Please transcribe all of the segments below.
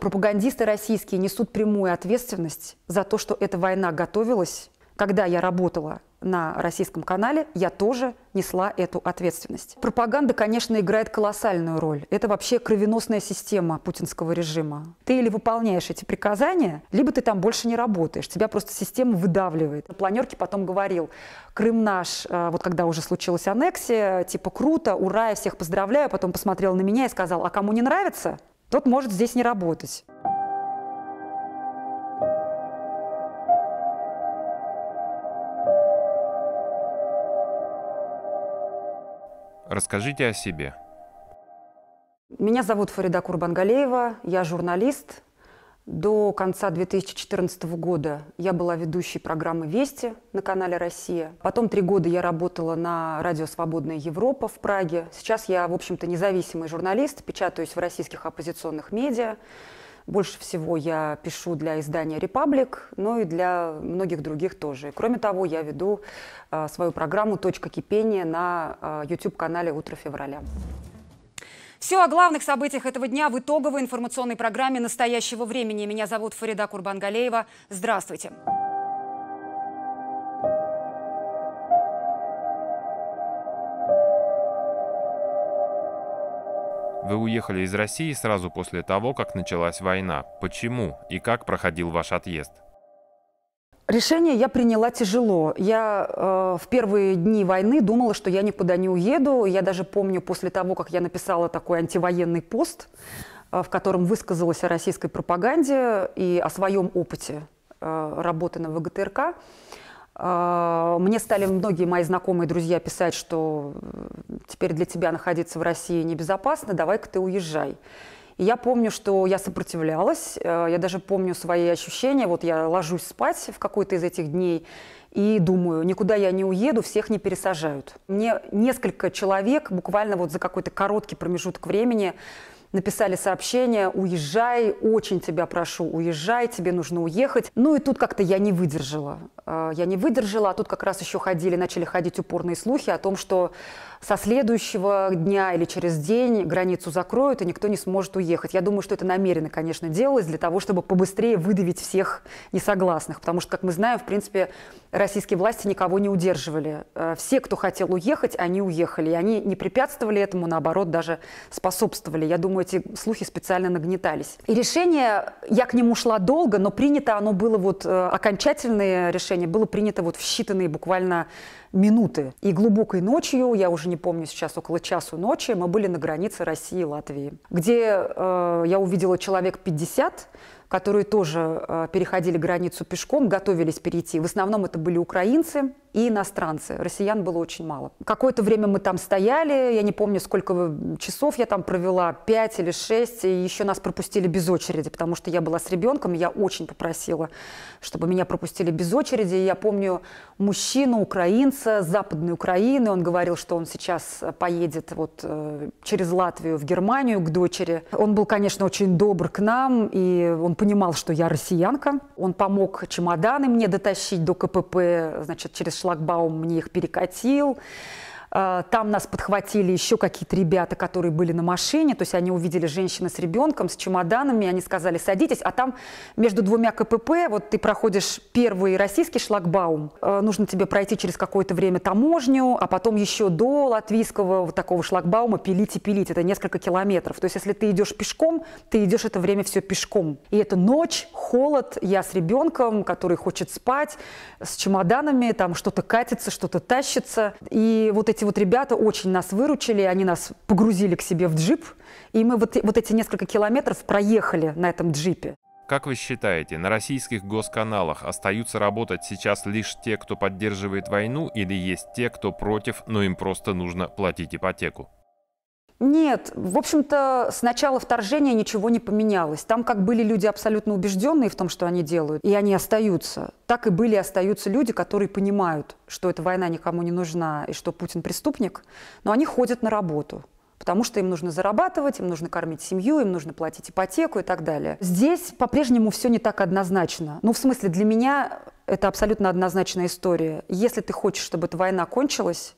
Пропагандисты российские несут прямую ответственность за то, что эта война готовилась. Когда я работала на российском канале, я тоже несла эту ответственность. Пропаганда, конечно, играет колоссальную роль. Это вообще кровеносная система путинского режима. Ты или выполняешь эти приказания, либо ты там больше не работаешь. Тебя просто система выдавливает. На планерке потом говорил, Крым наш, э, вот когда уже случилась аннексия, типа круто, ура, я всех поздравляю. Потом посмотрел на меня и сказал, а кому не нравится, тот может здесь не работать. Расскажите о себе. Меня зовут Фарида Курбангалеева, я журналист, до конца 2014 года я была ведущей программы «Вести» на канале «Россия». Потом три года я работала на радио «Свободная Европа» в Праге. Сейчас я, в общем-то, независимый журналист, печатаюсь в российских оппозиционных медиа. Больше всего я пишу для издания «Репаблик», но и для многих других тоже. Кроме того, я веду э, свою программу «Точка кипения» на YouTube-канале э, «Утро февраля». Все о главных событиях этого дня в итоговой информационной программе «Настоящего времени». Меня зовут Фарида Курбангалеева. Здравствуйте. Вы уехали из России сразу после того, как началась война. Почему и как проходил ваш отъезд? Решение я приняла тяжело. Я э, в первые дни войны думала, что я никуда не уеду. Я даже помню, после того, как я написала такой антивоенный пост, э, в котором высказалась о российской пропаганде и о своем опыте э, работы на ВГТРК, э, мне стали многие мои знакомые друзья писать, что э, теперь для тебя находиться в России небезопасно, давай-ка ты уезжай. И я помню, что я сопротивлялась, э, я даже помню свои ощущения. Вот я ложусь спать в какой-то из этих дней и думаю, никуда я не уеду, всех не пересажают. Мне несколько человек буквально вот за какой-то короткий промежуток времени написали сообщение, уезжай, очень тебя прошу, уезжай, тебе нужно уехать. Ну и тут как-то я не выдержала. Э, я не выдержала, а тут как раз еще ходили, начали ходить упорные слухи о том, что со следующего дня или через день границу закроют, и никто не сможет уехать. Я думаю, что это намеренно, конечно, делалось для того, чтобы побыстрее выдавить всех несогласных. Потому что, как мы знаем, в принципе, российские власти никого не удерживали. Э, все, кто хотел уехать, они уехали. И они не препятствовали этому, наоборот, даже способствовали. Я думаю, эти слухи специально нагнетались. И решение, я к нему шла долго, но принято оно было вот, э, окончательное решение было принято вот в считанные буквально минуты. И глубокой ночью, я уже не помню сейчас, около часу ночи, мы были на границе России и Латвии, где э, я увидела человек 50, которые тоже э, переходили границу пешком, готовились перейти. В основном это были украинцы, и иностранцы. Россиян было очень мало. Какое-то время мы там стояли, я не помню, сколько часов я там провела, 5 или 6, и еще нас пропустили без очереди, потому что я была с ребенком, и я очень попросила, чтобы меня пропустили без очереди. И я помню мужчину, украинца, Западной Украины, он говорил, что он сейчас э, поедет вот э, через Латвию в Германию к дочери. Он был, конечно, очень добр к нам, и он понимал, что я россиянка. Он помог чемоданы мне дотащить до КПП, значит, через шлагбаум мне их перекатил. А, там нас подхватили еще какие-то ребята, которые были на машине. То есть они увидели женщину с ребенком, с чемоданами. Они сказали, садитесь. А там между двумя КПП, вот ты проходишь первый российский шлагбаум. Э, нужно тебе пройти через какое-то время таможню, а потом еще до латвийского вот такого шлагбаума пилить и пилить. Это несколько километров. То есть если ты идешь пешком, ты идешь это время все пешком. И это ночь, холод. Я с ребенком, который хочет спать, с чемоданами, там что-то катится, что-то тащится. И вот эти эти вот ребята очень нас выручили, они нас погрузили к себе в джип, и мы вот, вот эти несколько километров проехали на этом джипе. Как вы считаете, на российских госканалах остаются работать сейчас лишь те, кто поддерживает войну, или есть те, кто против, но им просто нужно платить ипотеку? Нет, в общем-то, с начала вторжения ничего не поменялось. Там как были люди абсолютно убежденные в том, что они делают, и они остаются, так и были и остаются люди, которые понимают, что эта война никому не нужна и что Путин преступник, но они ходят на работу потому что им нужно зарабатывать, им нужно кормить семью, им нужно платить ипотеку и так далее. Здесь по-прежнему все не так однозначно. Ну, в смысле, для меня это абсолютно однозначная история. Если ты хочешь, чтобы эта война кончилась,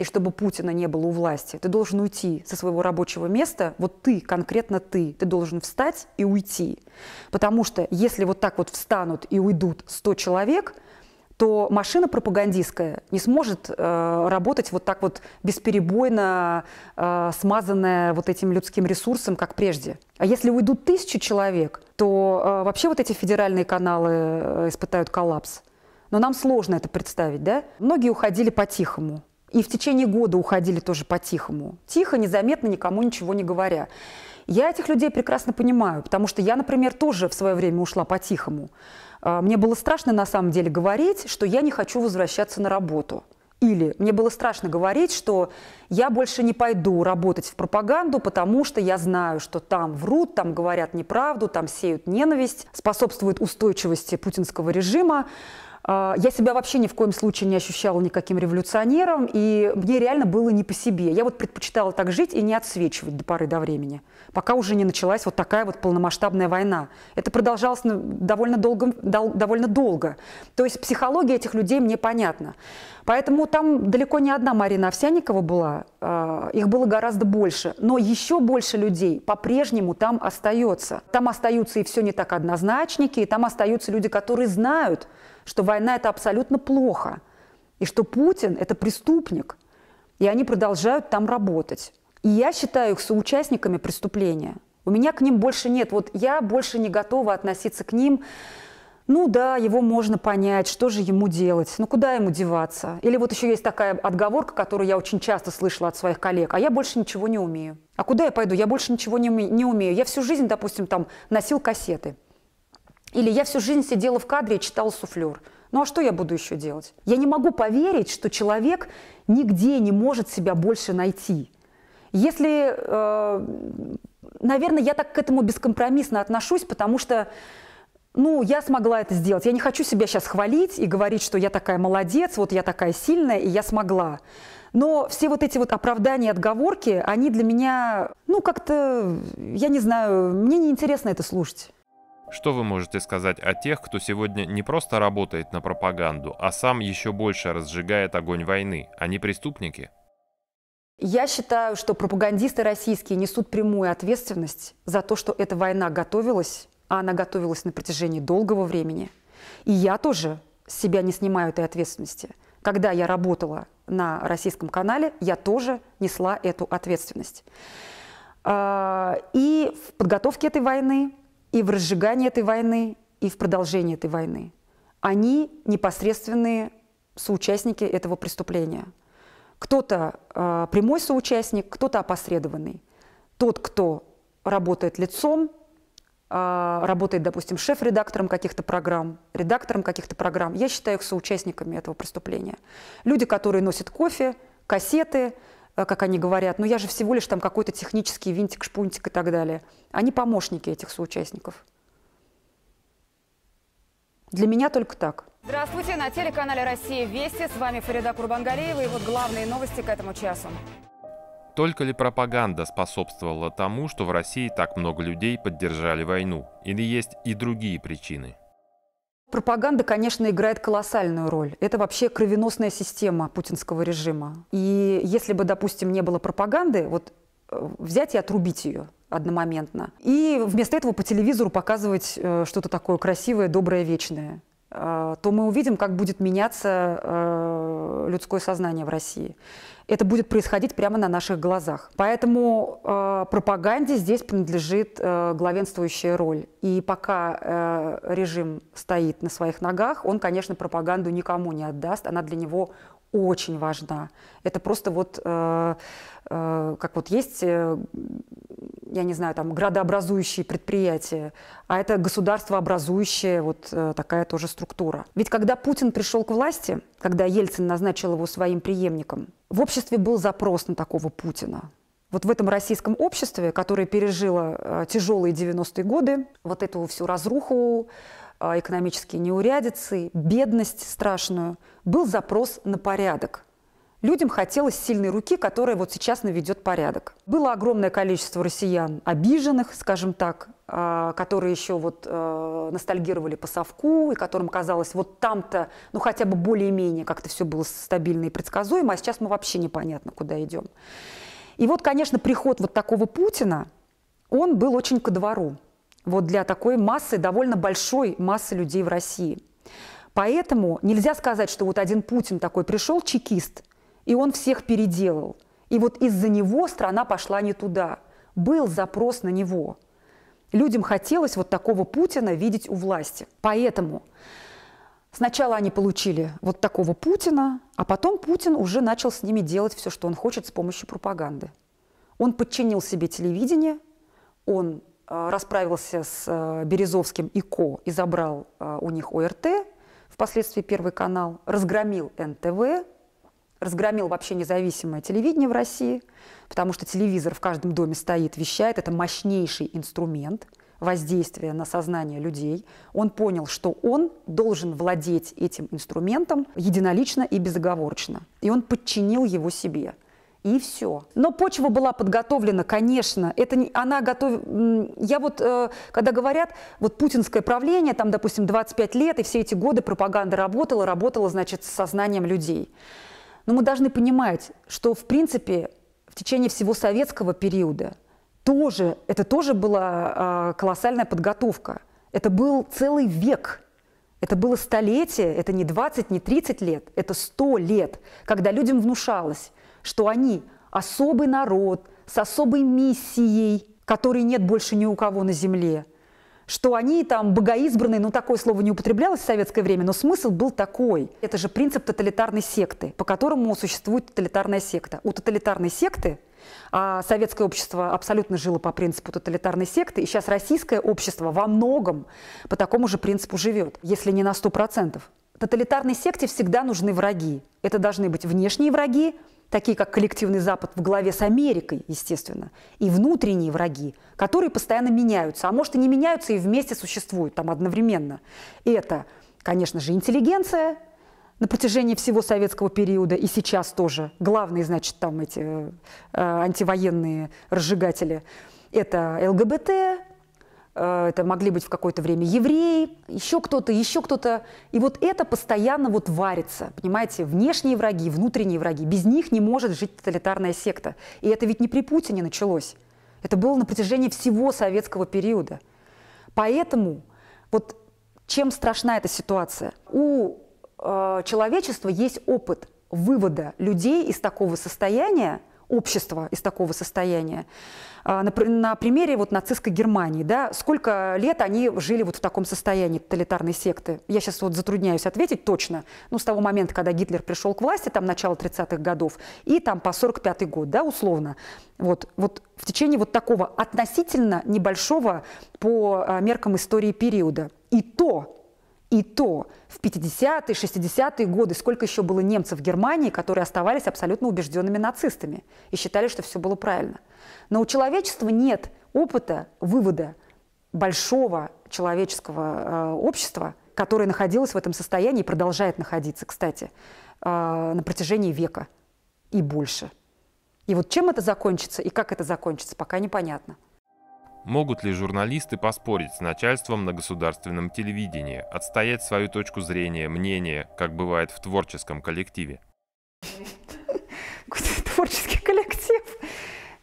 и чтобы Путина не было у власти, ты должен уйти со своего рабочего места, вот ты, конкретно ты, ты должен встать и уйти. Потому что если вот так вот встанут и уйдут 100 человек, то машина пропагандистская не сможет э, работать вот так вот бесперебойно, э, смазанная вот этим людским ресурсом, как прежде. А если уйдут тысячи человек, то э, вообще вот эти федеральные каналы э, испытают коллапс. Но нам сложно это представить, да? Многие уходили по-тихому. И в течение года уходили тоже по-тихому. Тихо, незаметно, никому ничего не говоря. Я этих людей прекрасно понимаю, потому что я, например, тоже в свое время ушла по-тихому. А, мне было страшно на самом деле говорить, что я не хочу возвращаться на работу. Или мне было страшно говорить, что я больше не пойду работать в пропаганду, потому что я знаю, что там врут, там говорят неправду, там сеют ненависть, способствуют устойчивости путинского режима. А, я себя вообще ни в коем случае не ощущала никаким революционером, и мне реально было не по себе. Я вот предпочитала так жить и не отсвечивать до поры до времени, пока уже не началась вот такая вот полномасштабная война. Это продолжалось ну, довольно долго. Дол, довольно долго. То есть психология этих людей мне понятна. Поэтому там далеко не одна Марина Овсяникова была, а, их было гораздо больше. Но еще больше людей по-прежнему там остается. Там остаются и все не так однозначники, и там остаются люди, которые знают, что война – это абсолютно плохо, и что Путин – это преступник, и они продолжают там работать. И я считаю их соучастниками преступления. У меня к ним больше нет. Вот я больше не готова относиться к ним. Ну да, его можно понять, что же ему делать, ну куда ему деваться. Или вот еще есть такая отговорка, которую я очень часто слышала от своих коллег, а я больше ничего не умею. А куда я пойду? Я больше ничего не не умею. Я всю жизнь, допустим, там носил кассеты. Или я всю жизнь сидела в кадре и читала суфлер. Ну а что я буду еще делать? Я не могу поверить, что человек нигде не может себя больше найти. Если, э, наверное, я так к этому бескомпромиссно отношусь, потому что, ну, я смогла это сделать. Я не хочу себя сейчас хвалить и говорить, что я такая молодец, вот я такая сильная, и я смогла. Но все вот эти вот оправдания отговорки, они для меня, ну, как-то, я не знаю, мне неинтересно это слушать. Что вы можете сказать о тех, кто сегодня не просто работает на пропаганду, а сам еще больше разжигает огонь войны? Они преступники? Я считаю, что пропагандисты российские несут прямую ответственность за то, что эта война готовилась, а она готовилась на протяжении долгого времени. И я тоже с себя не снимаю этой ответственности. Когда я работала на российском канале, я тоже несла эту ответственность. А, и в подготовке этой войны и в разжигании этой войны, и в продолжении этой войны. Они непосредственные соучастники этого преступления. Кто-то э, прямой соучастник, кто-то опосредованный. Тот, кто работает лицом, э, работает, допустим, шеф-редактором каких-то программ, редактором каких-то программ, я считаю их соучастниками этого преступления. Люди, которые носят кофе, кассеты – Э, как они говорят, ну я же всего лишь там какой-то технический винтик, шпунтик и так далее. Они помощники этих соучастников. Для меня только так. Здравствуйте, на телеканале «Россия Вести». С вами Фарида Курбангалеева. И вот главные новости к этому часу. Только ли пропаганда способствовала тому, что в России так много людей поддержали войну? Или есть и другие причины? Пропаганда, конечно, играет колоссальную роль. Это вообще кровеносная система путинского режима. И если бы, допустим, не было пропаганды, вот э, взять и отрубить ее одномоментно. И вместо этого по телевизору показывать э, что-то такое красивое, доброе, вечное. А, то мы увидим, как будет меняться а, людское сознание в России. Это будет происходить прямо на наших глазах. Поэтому а, пропаганде здесь принадлежит главенствующая роль. И пока режим стоит на своих ногах, он, конечно, пропаганду никому не отдаст. Она для него очень важна. Это просто вот, э, э, как вот есть, э, я не знаю, там градообразующие предприятия, а это государствообразующая вот э, такая тоже структура. Ведь когда Путин пришел к власти, когда Ельцин назначил его своим преемником, в обществе был запрос на такого Путина. Вот в этом российском обществе, которое пережило э, тяжелые 90-е годы, вот эту всю разруху, а, экономические неурядицы, бедность страшную, был запрос на порядок. Людям хотелось сильной руки, которая вот сейчас наведет порядок. Было огромное количество россиян обиженных, скажем так, а, которые еще вот а, ностальгировали по совку, и которым казалось, вот там-то, ну хотя бы более-менее как-то все было стабильно и предсказуемо, а сейчас мы вообще непонятно, куда идем. И вот, конечно, приход вот такого Путина, он был очень ко двору вот для такой массы, довольно большой массы людей в России. Поэтому нельзя сказать, что вот один Путин такой пришел, чекист, и он всех переделал. И вот из-за него страна пошла не туда. Был запрос на него. Людям хотелось вот такого Путина видеть у власти. Поэтому сначала они получили вот такого Путина, а потом Путин уже начал с ними делать все, что он хочет с помощью пропаганды. Он подчинил себе телевидение, он Э, расправился с э, Березовским и Ко и забрал э, у них ОРТ, впоследствии Первый канал, разгромил НТВ, разгромил вообще независимое телевидение в России, потому что телевизор в каждом доме стоит, вещает, это мощнейший инструмент воздействия на сознание людей. Он понял, что он должен владеть этим инструментом единолично и безоговорочно, и он подчинил его себе и все. Но почва была подготовлена, конечно. Это не, она готов... Я вот, э, когда говорят, вот путинское правление, там, допустим, 25 лет, и все эти годы пропаганда работала, работала, значит, с сознанием людей. Но мы должны понимать, что, в принципе, в течение всего советского периода тоже, это тоже была э, колоссальная подготовка. Это был целый век это было столетие, это не 20, не 30 лет, это 100 лет, когда людям внушалось, что они особый народ с особой миссией, которой нет больше ни у кого на земле, что они там богоизбранные, ну такое слово не употреблялось в советское время, но смысл был такой. Это же принцип тоталитарной секты, по которому существует тоталитарная секта. У тоталитарной секты а советское общество абсолютно жило по принципу тоталитарной секты, и сейчас российское общество во многом по такому же принципу живет, если не на 100%. Тоталитарной секте всегда нужны враги. Это должны быть внешние враги, такие как коллективный Запад в главе с Америкой, естественно, и внутренние враги, которые постоянно меняются, а может и не меняются, и вместе существуют там одновременно. И это, конечно же, интеллигенция на протяжении всего советского периода и сейчас тоже. Главные, значит, там эти э, антивоенные разжигатели. Это ЛГБТ, Э, это могли быть в какое-то время евреи, еще кто-то, еще кто-то. И вот это постоянно вот варится, понимаете, внешние враги, внутренние враги. Без них не может жить тоталитарная секта. И это ведь не при Путине началось. Это было на протяжении всего советского периода. Поэтому вот чем страшна эта ситуация? У э, человечества есть опыт вывода людей из такого состояния, общества из такого состояния. А, на, на примере вот нацистской Германии, да, сколько лет они жили вот в таком состоянии тоталитарной секты? Я сейчас вот затрудняюсь ответить точно, ну, с того момента, когда Гитлер пришел к власти, там, начало 30-х годов, и там по 45-й год, да, условно. Вот, вот в течение вот такого относительно небольшого по а, меркам истории периода. И то и то в 50-е, 60-е годы сколько еще было немцев в Германии, которые оставались абсолютно убежденными нацистами и считали, что все было правильно. Но у человечества нет опыта вывода большого человеческого э, общества, которое находилось в этом состоянии и продолжает находиться, кстати, э, на протяжении века и больше. И вот чем это закончится и как это закончится, пока непонятно. Могут ли журналисты поспорить с начальством на государственном телевидении, отстоять свою точку зрения, мнение, как бывает в творческом коллективе?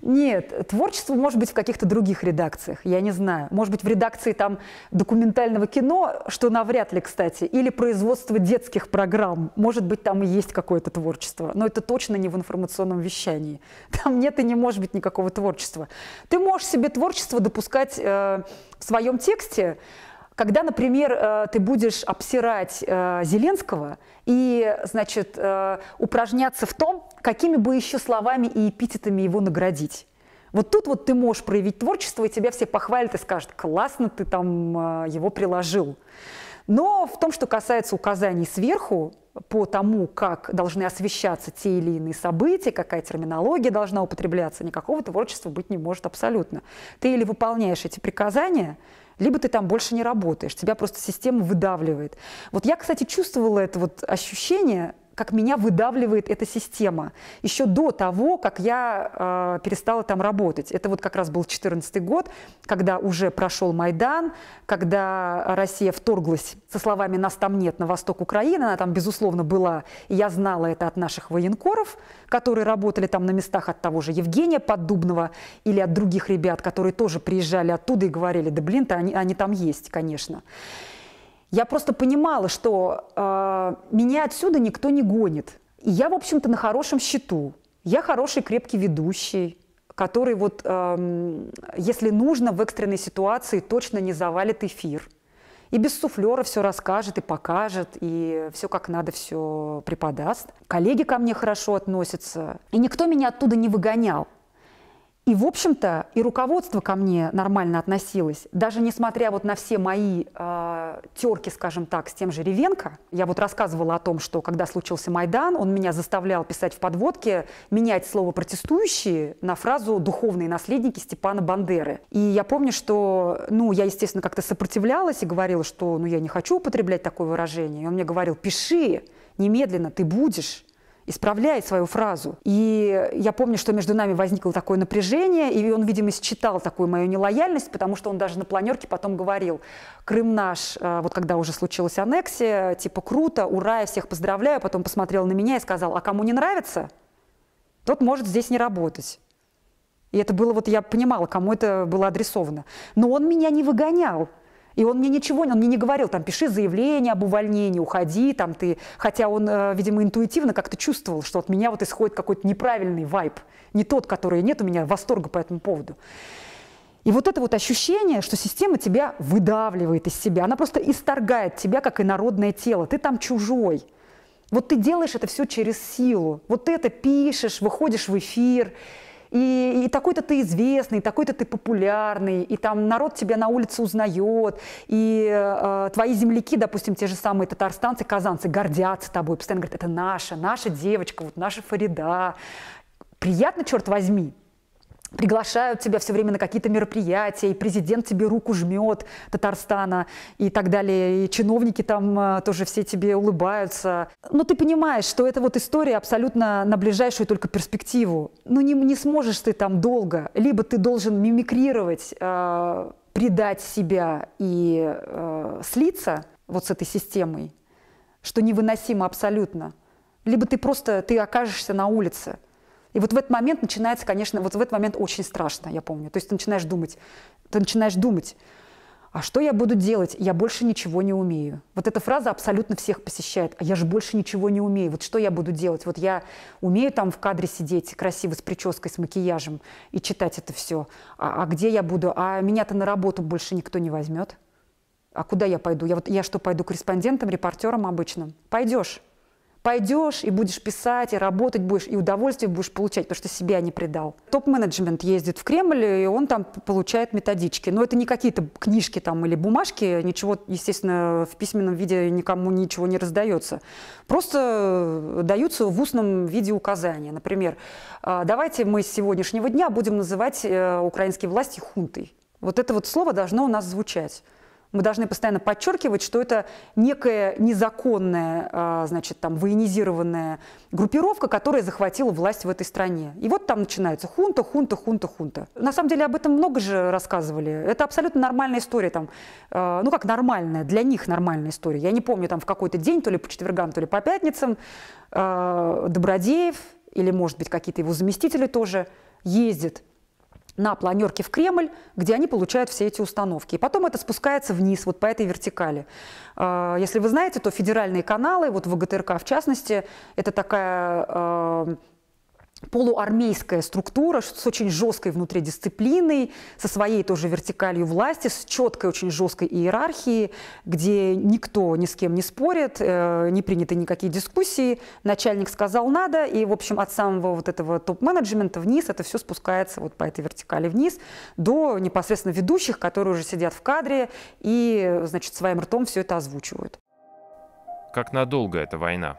Нет, творчество может быть в каких-то других редакциях, я не знаю. Может быть, в редакции там документального кино, что навряд ли, кстати, или производство детских программ. Может быть, там и есть какое-то творчество, но это точно не в информационном вещании. Там нет и не может быть никакого творчества. Ты можешь себе творчество допускать э, в своем тексте, когда, например, э, ты будешь обсирать э, Зеленского и, значит, э, упражняться в том, какими бы еще словами и эпитетами его наградить. Вот тут вот ты можешь проявить творчество, и тебя все похвалят и скажут, классно ты там его приложил. Но в том, что касается указаний сверху, по тому, как должны освещаться те или иные события, какая терминология должна употребляться, никакого творчества быть не может абсолютно. Ты или выполняешь эти приказания, либо ты там больше не работаешь, тебя просто система выдавливает. Вот я, кстати, чувствовала это вот ощущение, как меня выдавливает эта система. Еще до того, как я э, перестала там работать. Это вот как раз был 2014 год, когда уже прошел Майдан, когда Россия вторглась со словами «нас там нет» на восток Украины. Она там, безусловно, была. И я знала это от наших военкоров, которые работали там на местах от того же Евгения Поддубного или от других ребят, которые тоже приезжали оттуда и говорили «да блин-то они, они там есть, конечно». Я просто понимала, что э, меня отсюда никто не гонит. И я, в общем-то, на хорошем счету. Я хороший, крепкий ведущий, который вот, э, если нужно, в экстренной ситуации точно не завалит эфир. И без суфлера все расскажет и покажет, и все как надо все преподаст. Коллеги ко мне хорошо относятся. И никто меня оттуда не выгонял. И, в общем-то, и руководство ко мне нормально относилось. Даже несмотря вот на все мои э, терки, скажем так, с тем же Ревенко, я вот рассказывала о том, что когда случился Майдан, он меня заставлял писать в подводке, менять слово «протестующие» на фразу «духовные наследники Степана Бандеры». И я помню, что, ну, я, естественно, как-то сопротивлялась и говорила, что, ну, я не хочу употреблять такое выражение. И он мне говорил, пиши, немедленно ты будешь исправляет свою фразу. И я помню, что между нами возникло такое напряжение, и он, видимо, считал такую мою нелояльность, потому что он даже на планерке потом говорил, Крым наш, э, вот когда уже случилась аннексия, типа круто, ура, я всех поздравляю, потом посмотрел на меня и сказал, а кому не нравится, тот может здесь не работать. И это было, вот я понимала, кому это было адресовано. Но он меня не выгонял. И он мне ничего, он мне не говорил, там, пиши заявление об увольнении, уходи, там, ты... Хотя он, э, видимо, интуитивно как-то чувствовал, что от меня вот исходит какой-то неправильный вайб, не тот, который нет у меня восторга по этому поводу. И вот это вот ощущение, что система тебя выдавливает из себя, она просто исторгает тебя, как инородное тело, ты там чужой. Вот ты делаешь это все через силу. Вот ты это пишешь, выходишь в эфир, и, и такой-то ты известный, такой-то ты популярный, и там народ тебя на улице узнает, и э, твои земляки, допустим, те же самые татарстанцы, казанцы гордятся тобой, постоянно говорят, это наша, наша девочка, вот наша Фарида. Приятно, черт возьми, приглашают тебя все время на какие-то мероприятия, и президент тебе руку жмет Татарстана и так далее, и чиновники там э, тоже все тебе улыбаются. Но ты понимаешь, что это вот история абсолютно на ближайшую только перспективу. Ну не, не сможешь ты там долго, либо ты должен мимикрировать, э, предать себя и э, слиться вот с этой системой, что невыносимо абсолютно. Либо ты просто, ты окажешься на улице – и вот в этот момент начинается, конечно, вот в этот момент очень страшно, я помню. То есть ты начинаешь думать, ты начинаешь думать, а что я буду делать? Я больше ничего не умею. Вот эта фраза абсолютно всех посещает. А я же больше ничего не умею. Вот что я буду делать? Вот я умею там в кадре сидеть красиво с прической, с макияжем и читать это все. А, а где я буду? А меня-то на работу больше никто не возьмет. А куда я пойду? Я, вот, я что, пойду корреспондентом, репортером обычным? Пойдешь пойдешь и будешь писать, и работать будешь, и удовольствие будешь получать, потому что себя не предал. Топ-менеджмент ездит в Кремль, и он там получает методички. Но это не какие-то книжки там или бумажки, ничего, естественно, в письменном виде никому ничего не раздается. Просто э, даются в устном виде указания. Например, «А, давайте мы с сегодняшнего дня будем называть э, украинские власти хунтой. Вот это вот слово должно у нас звучать мы должны постоянно подчеркивать, что это некая незаконная, а, значит, там, военизированная группировка, которая захватила власть в этой стране. И вот там начинается хунта, хунта, хунта, хунта. На самом деле об этом много же рассказывали. Это абсолютно нормальная история. Там, а, ну как нормальная, для них нормальная история. Я не помню, там в какой-то день, то ли по четвергам, то ли по пятницам, а, Добродеев или, может быть, какие-то его заместители тоже ездят на планерке в Кремль, где они получают все эти установки. И потом это спускается вниз, вот по этой вертикали. А, если вы знаете, то федеральные каналы, вот ВГТРК в частности, это такая а, полуармейская структура с очень жесткой внутри дисциплиной, со своей тоже вертикалью власти, с четкой очень жесткой иерархией, где никто ни с кем не спорит, э, не приняты никакие дискуссии, начальник сказал надо, и, в общем, от самого вот этого топ-менеджмента вниз это все спускается вот по этой вертикали вниз до непосредственно ведущих, которые уже сидят в кадре и, значит, своим ртом все это озвучивают. Как надолго эта война?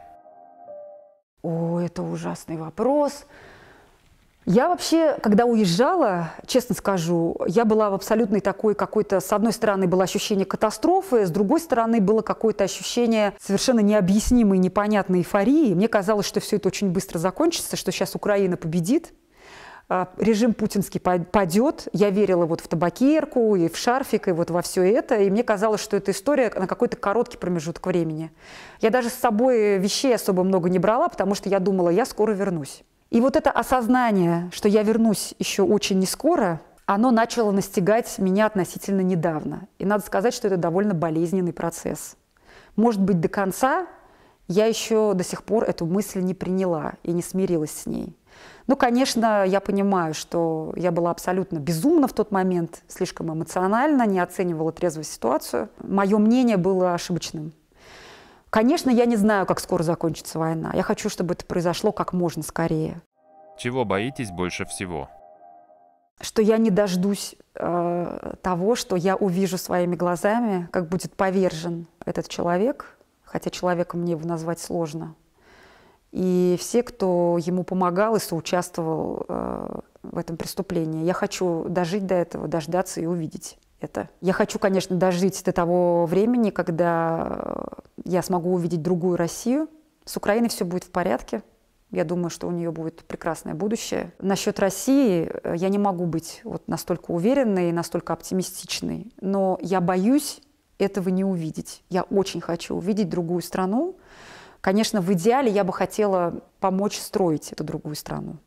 О, это ужасный вопрос. Я вообще, когда уезжала, честно скажу, я была в абсолютной такой какой-то, с одной стороны, было ощущение катастрофы, с другой стороны, было какое-то ощущение совершенно необъяснимой, непонятной эйфории. Мне казалось, что все это очень быстро закончится, что сейчас Украина победит, а, режим путинский падет. Я верила вот в табакерку и в шарфик, и вот во все это. И мне казалось, что эта история на какой-то короткий промежуток времени. Я даже с собой вещей особо много не брала, потому что я думала, я скоро вернусь. И вот это осознание, что я вернусь еще очень не скоро, оно начало настигать меня относительно недавно. И надо сказать, что это довольно болезненный процесс. Может быть, до конца я еще до сих пор эту мысль не приняла и не смирилась с ней. Ну, конечно, я понимаю, что я была абсолютно безумна в тот момент, слишком эмоционально, не оценивала трезво ситуацию. Мое мнение было ошибочным. Конечно, я не знаю, как скоро закончится война. Я хочу, чтобы это произошло как можно скорее. Чего боитесь больше всего? Что я не дождусь э, того, что я увижу своими глазами, как будет повержен этот человек, хотя человеком мне его назвать сложно и все, кто ему помогал и соучаствовал э, в этом преступлении. Я хочу дожить до этого, дождаться и увидеть это. Я хочу, конечно, дожить до того времени, когда я смогу увидеть другую Россию. С Украиной все будет в порядке. Я думаю, что у нее будет прекрасное будущее. Насчет России э, я не могу быть вот настолько уверенной и настолько оптимистичной, но я боюсь этого не увидеть. Я очень хочу увидеть другую страну, Конечно, в идеале я бы хотела помочь строить эту другую страну.